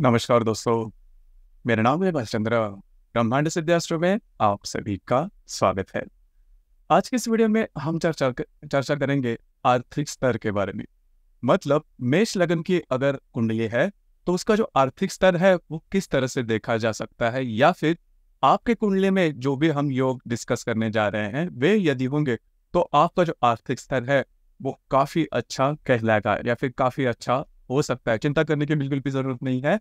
नमस्कार दोस्तों मेरा नाम है भाषचंद्र ब्रह्मांड सिद्धास्त्र में आप सभी का स्वागत है आज के इस वीडियो में हम चर्चा चर्चा करेंगे आर्थिक स्तर के बारे में मतलब मेष लगन की अगर कुंडली है तो उसका जो आर्थिक स्तर है वो किस तरह से देखा जा सकता है या फिर आपके कुंडली में जो भी हम योग डिस्कस करने जा रहे हैं वे यदि होंगे तो आपका जो आर्थिक स्तर है वो काफ़ी अच्छा कहलाएगा या फिर काफ़ी अच्छा हो सकता है चिंता करने की बिल्कुल भी जरूरत नहीं है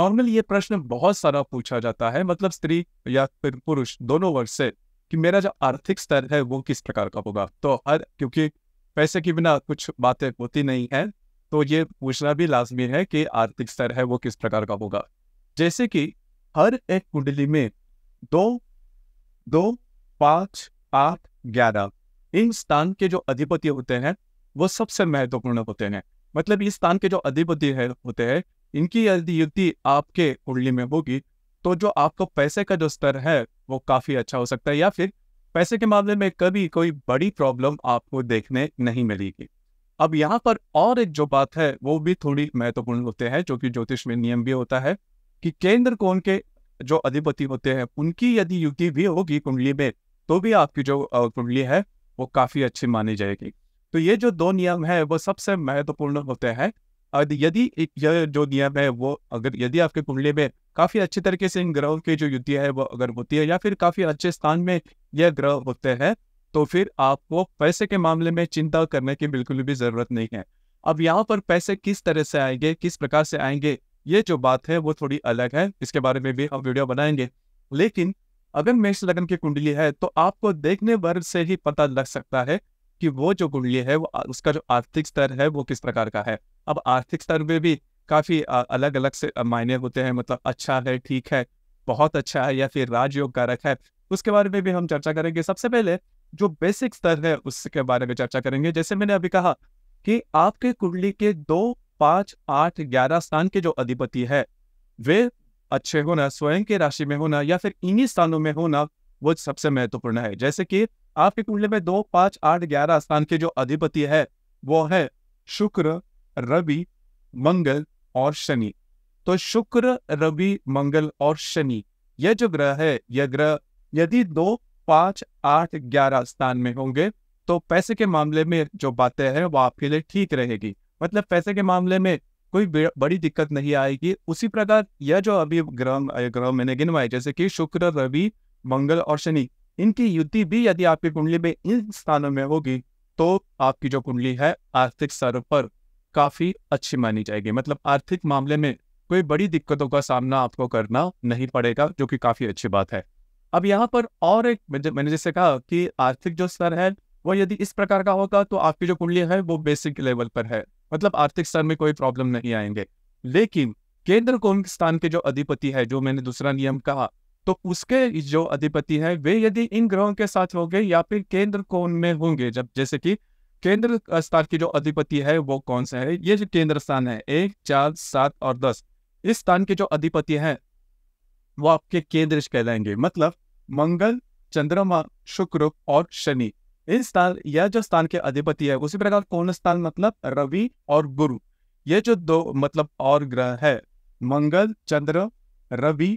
नॉर्मल ये प्रश्न बहुत सारा पूछा जाता है मतलब स्त्री या फिर पुरुष दोनों वर्ग से कि मेरा जो आर्थिक स्तर है वो किस प्रकार का होगा तो हर क्योंकि पैसे के बिना कुछ बातें होती नहीं है तो ये पूछना भी लाजमी है कि आर्थिक स्तर है वो किस प्रकार का होगा जैसे कि हर एक कुंडली में दो दो पांच आठ ग्यारह इन स्थान के जो अधिपति होते हैं वो सबसे महत्वपूर्ण होते हैं मतलब इस स्थान के जो अधिपति है होते हैं इनकी यदि युक्ति आपके कुंडली में होगी तो जो आपको पैसे का जो स्तर है वो काफ़ी अच्छा हो सकता है या फिर पैसे के मामले में कभी कोई बड़ी प्रॉब्लम आपको देखने नहीं मिलेगी अब यहाँ पर और एक जो बात है वो भी थोड़ी महत्वपूर्ण होते हैं जो कि ज्योतिष में नियम भी होता है कि केंद्र कोण के जो अधिपति होते हैं उनकी यदि युक्ति भी होगी कुंडली में तो भी आपकी जो कुंडली है वो काफ़ी अच्छी मानी जाएगी तो ये जो दो नियम है वो सबसे महत्वपूर्ण होते हैं यदि यह जो नियम है वो अगर यदि आपके कुंडली में काफी अच्छे तरीके से इन ग्रहों की जो युति है वो अगर होती है या फिर काफी अच्छे स्थान में यह ग्रह होते हैं तो फिर आपको पैसे के मामले में चिंता करने की बिल्कुल भी जरूरत नहीं है अब यहाँ पर पैसे किस तरह से आएंगे किस प्रकार से आएंगे ये जो बात है वो थोड़ी अलग है इसके बारे में भी हम वीडियो बनाएंगे लेकिन अगर मेष लगन की कुंडली है तो आपको देखने भर से ही पता लग सकता है कि वो जो कुंडली है वो उसका जो आर्थिक स्तर है वो किस प्रकार का है अब आर्थिक स्तर में भी काफ़ी अलग अलग से मायने होते हैं मतलब अच्छा है ठीक है बहुत अच्छा है या फिर राजयोग कारक है उसके बारे में भी हम चर्चा करेंगे सबसे पहले जो बेसिक स्तर है उसके बारे में चर्चा करेंगे जैसे मैंने अभी कहा कि आपके कुंडली के दो पांच आठ ग्यारह स्थान के जो अधिपति है वे अच्छे होना स्वयं के राशि में होना या फिर इन्हीं स्थानों में होना वो सबसे महत्वपूर्ण है जैसे कि आपके कुंडली में दो पांच आठ ग्यारह स्थान के जो अधिपति है वो है शुक्र रवि मंगल और शनि तो शुक्र रवि मंगल और शनि यह जो ग्रह है यह ग्रह यदि दो पांच आठ ग्यारह स्थान में होंगे तो पैसे के मामले में जो बातें हैं वो आपके लिए ठीक रहेगी मतलब पैसे के मामले में कोई बड़ी दिक्कत नहीं आएगी उसी प्रकार यह जो अभी ग्रह ग्रह मैंने गिनवाए जैसे कि शुक्र रवि मंगल और शनि इनकी युति भी यदि आपकी कुंडली में इन स्थानों में होगी तो आपकी जो कुंडली है आर्थिक स्तर पर काफी अच्छी मानी जाएगी मतलब आर्थिक मामले में कोई बड़ी दिक्कतों का सामना आपको करना नहीं पड़ेगा जो कि काफी अच्छी बात है अब यहाँ पर और एक मैंने जैसे कहा कि आर्थिक जो स्तर है वो यदि इस प्रकार का होगा तो आपकी जो कुंडली है वो बेसिक लेवल पर है मतलब आर्थिक स्तर में कोई प्रॉब्लम नहीं आएंगे लेकिन केंद्र कोण स्थान के जो अधिपति है जो मैंने दूसरा नियम कहा तो उसके जो अधिपति हैं वे यदि इन ग्रहों के साथ होंगे या फिर केंद्र कोण में होंगे जब जैसे कि केंद्र स्थान की जो अधिपति है वो कौन सा है ये जो केंद्र स्थान है एक चार सात और दस इस स्थान के जो अधिपति हैं वो आपके केंद्र कहलाएंगे मतलब मंगल चंद्रमा शुक्र और शनि इन स्थान यह जो स्थान के अधिपति है उसी प्रकार कौन स्थान मतलब रवि और गुरु ये जो दो मतलब और ग्रह है मंगल चंद्र रवि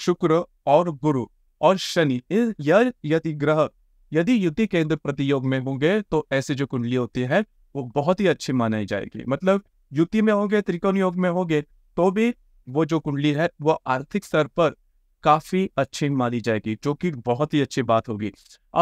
शुक्र और गुरु और शनि यदि ग्रह यदि युति केंद्र प्रतियोग में होंगे तो ऐसे जो कुंडली होती है वो बहुत ही अच्छी मानी जाएगी मतलब युति में होंगे त्रिकोण योग में होंगे तो भी वो जो कुंडली है वो आर्थिक स्तर पर काफी अच्छी मानी जाएगी जो कि बहुत ही अच्छी बात होगी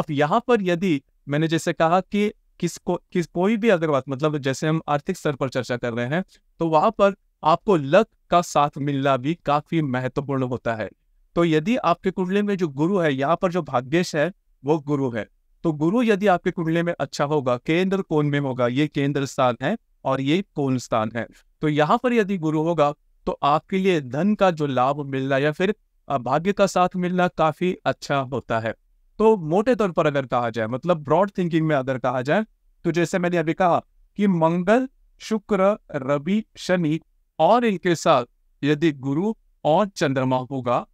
अब यहाँ पर यदि मैंने जैसे कहा कि किसको किस कोई भी अगर बात मतलब जैसे हम आर्थिक स्तर पर चर्चा कर रहे हैं तो वहां पर आपको लक का साथ मिलना भी काफी महत्वपूर्ण होता है तो यदि आपके कुंडली में जो गुरु है यहाँ पर जो भाग्यश है वो गुरु है तो गुरु यदि आपके कुंडली में अच्छा होगा केंद्र कोण में होगा ये केंद्र स्थान है और ये कोण स्थान है तो यहाँ पर यदि गुरु होगा तो आपके लिए धन का जो लाभ मिलना या फिर भाग्य का साथ मिलना काफी अच्छा होता है तो मोटे तौर पर अगर कहा जाए मतलब ब्रॉड थिंकिंग में अगर कहा जाए तो जैसे मैंने अभी कहा कि मंगल शुक्र रवि शनि और इनके साथ यदि गुरु और चंद्रमा होगा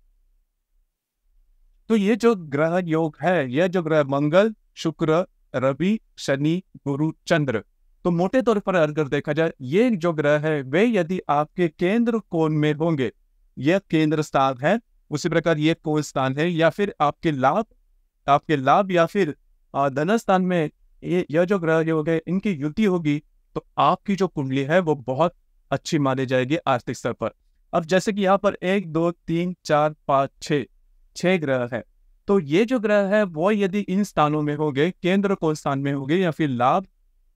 तो ये जो ग्रह योग है यह जो ग्रह मंगल शुक्र रवि शनि गुरु चंद्र तो मोटे तौर पर अगर देखा जाए ये जो ग्रह है वे यदि आपके केंद्र कोण में होंगे यह केंद्र स्थान है उसी प्रकार ये कोण स्थान है या फिर आपके लाभ आपके लाभ या फिर धन स्थान में ये यह जो ग्रह योग है इनकी युति होगी तो आपकी जो कुंडली है वो बहुत अच्छी मानी जाएगी आर्थिक स्तर पर अब जैसे कि यहाँ पर एक दो तीन चार पाँच छः छह ग्रह है तो ये जो ग्रह है वो यदि इन स्थानों में होंगे केंद्र को स्थान में होंगे या फिर लाभ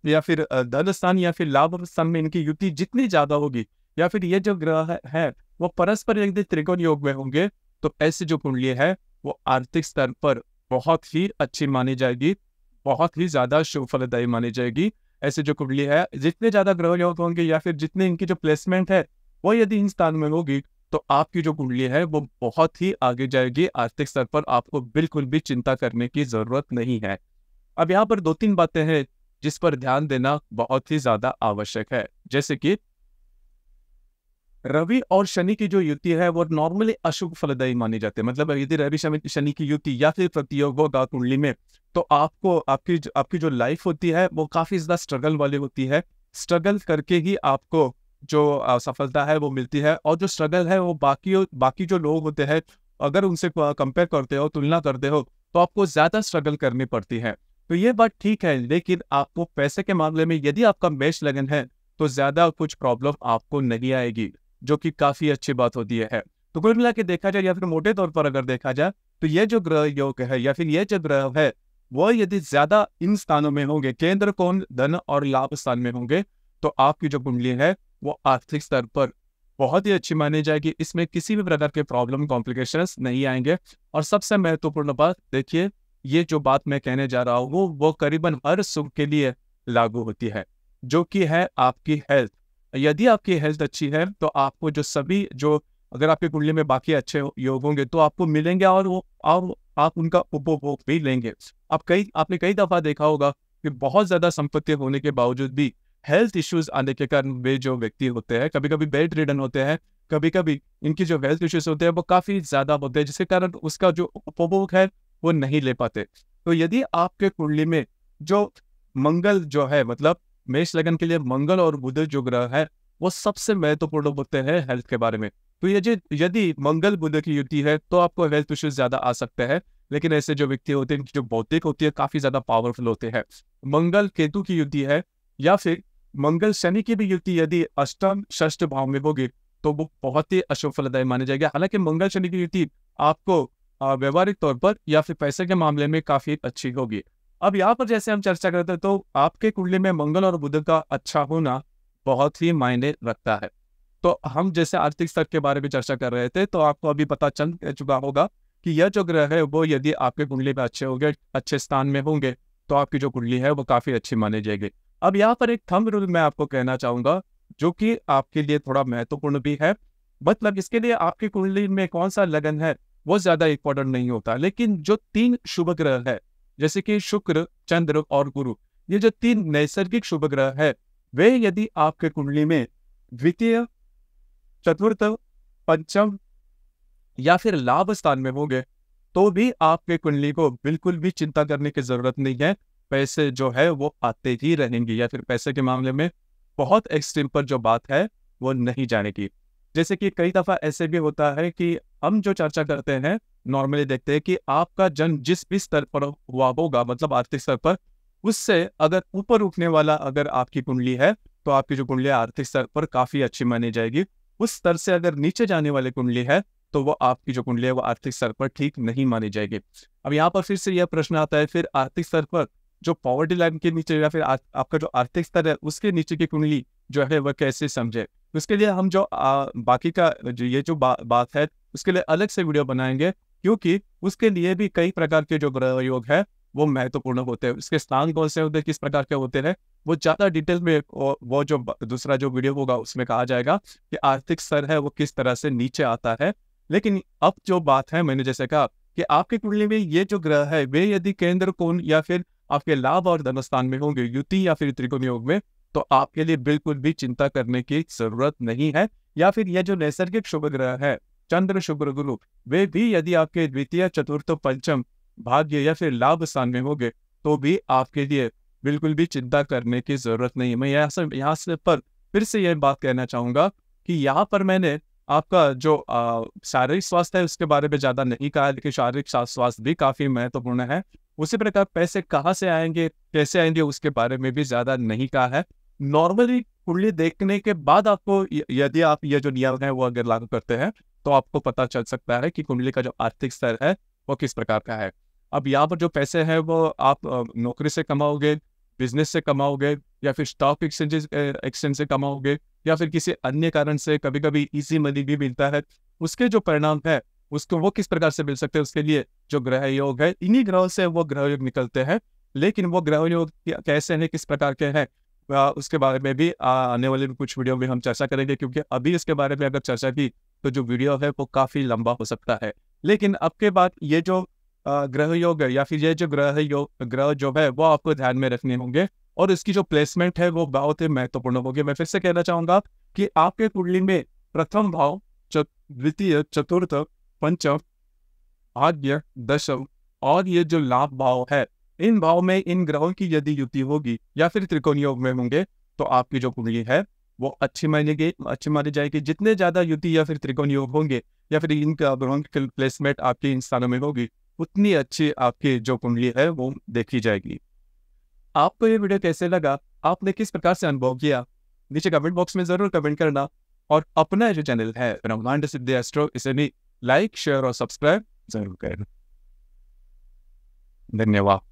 या फिर धन स्थान या फिर लाभ स्थान में इनकी युति जितनी ज्यादा होगी या फिर ये जो ग्रह है वो परस्पर यदि त्रिकोण योग में होंगे तो ऐसे जो कुंडली है वो आर्थिक स्तर पर बहुत ही अच्छी मानी जाएगी बहुत ही ज्यादा शुभ फलदायी मानी जाएगी ऐसे जो कुंडली है जितने ज्यादा ग्रह योग होंगे या फिर जितने इनकी जो प्लेसमेंट है वो यदि इन स्थान में होगी तो आपकी जो कुंडली है वो बहुत ही आगे जाएगी आर्थिक स्तर पर आपको बिल्कुल भी चिंता करने की जरूरत नहीं है अब यहाँ पर दो तीन बातें हैं जिस पर ध्यान देना बहुत ही ज्यादा आवश्यक है जैसे कि रवि और शनि की जो युति है वो नॉर्मली अशुभ फलदायी मानी जाती है मतलब यदि रवि शनि की युति या फिर प्रतियोग होगा कुंडली में तो आपको आपकी आपकी जो लाइफ होती है वो काफी ज्यादा स्ट्रगल वाली होती है स्ट्रगल करके ही आपको जो सफलता है वो मिलती है और जो स्ट्रगल है वो बाकी बाकी जो लोग होते हैं अगर उनसे कंपेयर करते हो तुलना करते हो तो आपको ज़्यादा स्ट्रगल करनी पड़ती है तो ये बात ठीक है लेकिन आपको पैसे के मामले में यदि आपका मैच लगन है तो ज़्यादा कुछ प्रॉब्लम आपको नहीं आएगी जो कि काफ़ी अच्छी बात होती है तो कुल मिला के देखा जाए या फिर मोटे तौर पर अगर देखा जाए तो ये जो ग्रह योग है या फिर ये जो ग्रह है वह यदि ज़्यादा इन स्थानों में होंगे केंद्र कोण धन और लाभ स्थान में होंगे तो आपकी जो कुंडली है वो आर्थिक स्तर पर बहुत ही अच्छी मानी जाएगी इसमें किसी भी प्रकार के प्रॉब्लम कॉम्प्लिकेशन नहीं आएंगे और सबसे महत्वपूर्ण बात देखिए ये जो बात मैं कहने जा रहा हूँ वो करीबन हर सुख के लिए लागू होती है जो कि है आपकी हेल्थ यदि आपकी हेल्थ अच्छी है तो आपको जो सभी जो अगर आपके कुंडली में बाकी अच्छे योग होंगे तो आपको मिलेंगे और वो और आप उनका उपभोग भी लेंगे आप कई आपने कई दफ़ा देखा होगा कि बहुत ज़्यादा संपत्ति होने के बावजूद भी हेल्थ इश्यूज आने के कारण वे जो व्यक्ति होते हैं कभी कभी बेड रिडन होते हैं कभी कभी इनकी जो हेल्थ इश्यूज होते हैं वो काफ़ी ज़्यादा होते हैं जिसके कारण उसका जो उपभोग है वो नहीं ले पाते तो यदि आपके कुंडली में जो मंगल जो है मतलब मेष लगन के लिए मंगल और बुध जो ग्रह है वो सबसे महत्वपूर्ण होते हैं हेल्थ के बारे में तो ये यदि मंगल बुध की युति है तो आपको हेल्थ इश्यूज ज़्यादा आ सकते हैं लेकिन ऐसे जो व्यक्ति होते हैं जो भौतिक होती है काफ़ी ज़्यादा पावरफुल होते हैं मंगल केतु की युति है या फिर मंगल शनि की भी युति यदि अष्टम षष्ठ भाव में होगी तो वो बहुत ही अशुभ फलदायी माना जाएगा हालांकि मंगल शनि की युति आपको व्यवहारिक तौर पर या फिर पैसे के मामले में काफी अच्छी होगी अब यहाँ पर जैसे हम चर्चा करते हैं तो आपके कुंडली में मंगल और बुध का अच्छा होना बहुत ही मायने रखता है तो हम जैसे आर्थिक स्तर के बारे में चर्चा कर रहे थे तो आपको अभी पता चल चुका होगा कि यह जो ग्रह है वो यदि आपके कुंडली में अच्छे होंगे अच्छे स्थान में होंगे तो आपकी जो कुंडली है वो काफी अच्छी मानी जाएगी अब यहाँ पर एक थम रूल मैं आपको कहना चाहूंगा जो कि आपके लिए थोड़ा महत्वपूर्ण भी है मतलब इसके लिए आपकी कुंडली में कौन सा लगन है वो ज्यादा इंपॉर्टेंट नहीं होता लेकिन जो तीन शुभ ग्रह है जैसे कि शुक्र चंद्र और गुरु ये जो तीन नैसर्गिक शुभ ग्रह है वे यदि आपके कुंडली में द्वितीय चतुर्थ पंचम या फिर लाभ स्थान में होंगे तो भी आपके कुंडली को बिल्कुल भी चिंता करने की जरूरत नहीं है पैसे जो है वो आते ही रहेंगे या फिर पैसे के मामले में बहुत एक्सट्रीम पर जो बात है वो नहीं जाने की जैसे कि कई दफ़ा ऐसे भी होता है कि हम जो चर्चा करते हैं नॉर्मली देखते हैं कि आपका जन्म जिस भी स्तर पर हुआ होगा मतलब आर्थिक स्तर पर उससे अगर ऊपर उठने वाला अगर आपकी कुंडली है तो आपकी जो कुंडली आर्थिक स्तर पर काफ़ी अच्छी मानी जाएगी उस स्तर से अगर नीचे जाने वाली कुंडली है तो वो आपकी जो कुंडली है वो आर्थिक स्तर पर ठीक नहीं मानी जाएगी अब यहाँ पर फिर से यह प्रश्न आता है फिर आर्थिक स्तर पर जो पॉवर्टी लाइन के नीचे या फिर आपका जो आर्थिक स्तर है उसके नीचे की कुंडली जो है वह कैसे समझे उसके लिए हम जो आ, बाकी का जो ये जो बा, बात है उसके लिए अलग से वीडियो बनाएंगे क्योंकि उसके लिए भी कई प्रकार के जो ग्रह योग है वो महत्वपूर्ण होते हैं उसके स्थान कौन से होते हैं किस प्रकार के होते हैं वो ज़्यादा डिटेल में वो जो दूसरा जो वीडियो होगा उसमें कहा जाएगा कि आर्थिक स्तर है वो किस तरह से नीचे आता है लेकिन अब जो बात है मैंने जैसे कहा कि आपके कुंडली में ये जो ग्रह है वे यदि केंद्र कोण या फिर आपके लाभ और धनस्थान में होंगे युति या फिर त्रिकोण योग में तो आपके लिए बिल्कुल भी चिंता करने की जरूरत नहीं है या फिर यह जो नैसर्गिक शुभ ग्रह है चंद्र शुभ गुरु वे भी यदि आपके द्वितीय चतुर्थ पंचम भाग्य या फिर लाभ स्थान में होंगे तो भी आपके लिए बिल्कुल भी चिंता करने की जरूरत नहीं मैं यहाँ से यहाँ से पर फिर से यह बात कहना चाहूंगा कि यहाँ पर मैंने आपका जो शारीरिक स्वास्थ्य है उसके बारे में ज्यादा नहीं कहा लेकिन शारीरिक स्वास्थ्य भी काफी महत्वपूर्ण है उसी प्रकार पैसे कहाँ से आएंगे कैसे आएंगे उसके बारे में भी ज़्यादा नहीं कहा है नॉर्मली कुंडली देखने के बाद आपको यदि आप ये जो नियम है वो अगर लागू करते हैं तो आपको पता चल सकता है कि कुंडली का जो आर्थिक स्तर है वो किस प्रकार का है अब यहाँ पर जो पैसे है वो आप नौकरी से कमाओगे बिजनेस से कमाओगे या फिर स्टॉक एक्सचेंज एक्सचेंज से कमाओगे या फिर किसी अन्य कारण से कभी कभी इजी मनी भी मिलता है उसके जो परिणाम है उसको वो किस प्रकार से मिल सकते हैं उसके लिए जो ग्रह योग है इन्हीं ग्रहों से वो ग्रह योग निकलते हैं लेकिन वो ग्रह योग कैसे हैं किस प्रकार के हैं उसके बारे में भी आने वाले कुछ वीडियो में हम चर्चा करेंगे क्योंकि अभी इसके बारे में अगर चर्चा की तो जो वीडियो है वो काफ़ी लंबा हो सकता है लेकिन अब के बाद ये जो ग्रह योग है या फिर ये जो ग्रह योग ग्रह जो है वो आपको ध्यान में रखने होंगे और इसकी जो प्लेसमेंट है वो बहुत ही महत्वपूर्ण होगी मैं फिर से कहना चाहूंगा कि आपके कुंडली में प्रथम भाव द्वितीय चतुर्थ पंचम आद्य दशम और ये जो लाभ भाव है इन भाव में इन ग्रहों की यदि युति होगी या फिर त्रिकोण योग में होंगे तो आपकी जो कुंडली है वो अच्छी मानी गई अच्छी मानी जाएगी जितने ज्यादा युति या फिर त्रिकोण योग होंगे या फिर इनका ग्रहों की प्लेसमेंट आपके इन स्थानों में होगी उतनी अच्छी आपकी जो कुंडली है वो देखी जाएगी आपको ये वीडियो कैसे लगा आपने किस प्रकार से अनुभव किया नीचे कमेंट बॉक्स में जरूर कमेंट करना और अपना जो चैनल है ब्रह्मांड सिद्धि एस्ट्रो इसे भी लाइक शेयर और सब्सक्राइब धन्यवाद